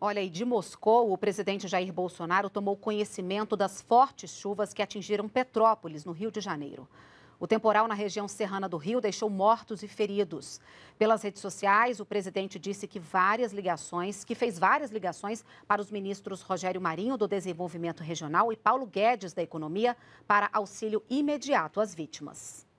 Olha, aí de Moscou, o presidente Jair Bolsonaro tomou conhecimento das fortes chuvas que atingiram Petrópolis, no Rio de Janeiro. O temporal na região serrana do Rio deixou mortos e feridos. Pelas redes sociais, o presidente disse que várias ligações, que fez várias ligações para os ministros Rogério Marinho do Desenvolvimento Regional e Paulo Guedes da Economia para auxílio imediato às vítimas.